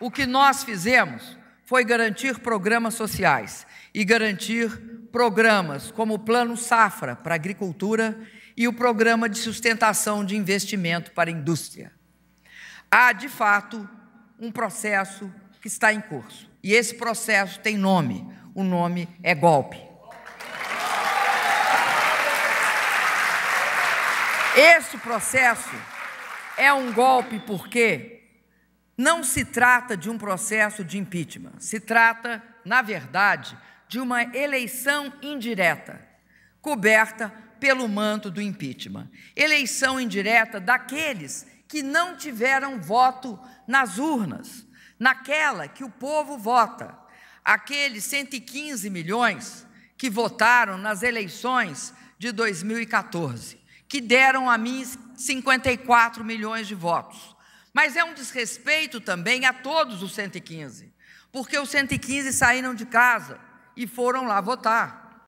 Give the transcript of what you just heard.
O que nós fizemos foi garantir programas sociais e garantir programas como o Plano Safra para a agricultura e o Programa de Sustentação de Investimento para a Indústria. Há, de fato, um processo que está em curso. E esse processo tem nome. O nome é golpe. Este processo é um golpe porque não se trata de um processo de impeachment, se trata, na verdade, de uma eleição indireta, coberta pelo manto do impeachment. Eleição indireta daqueles que não tiveram voto nas urnas, naquela que o povo vota. Aqueles 115 milhões que votaram nas eleições de 2014 que deram a mim 54 milhões de votos. Mas é um desrespeito também a todos os 115, porque os 115 saíram de casa e foram lá votar.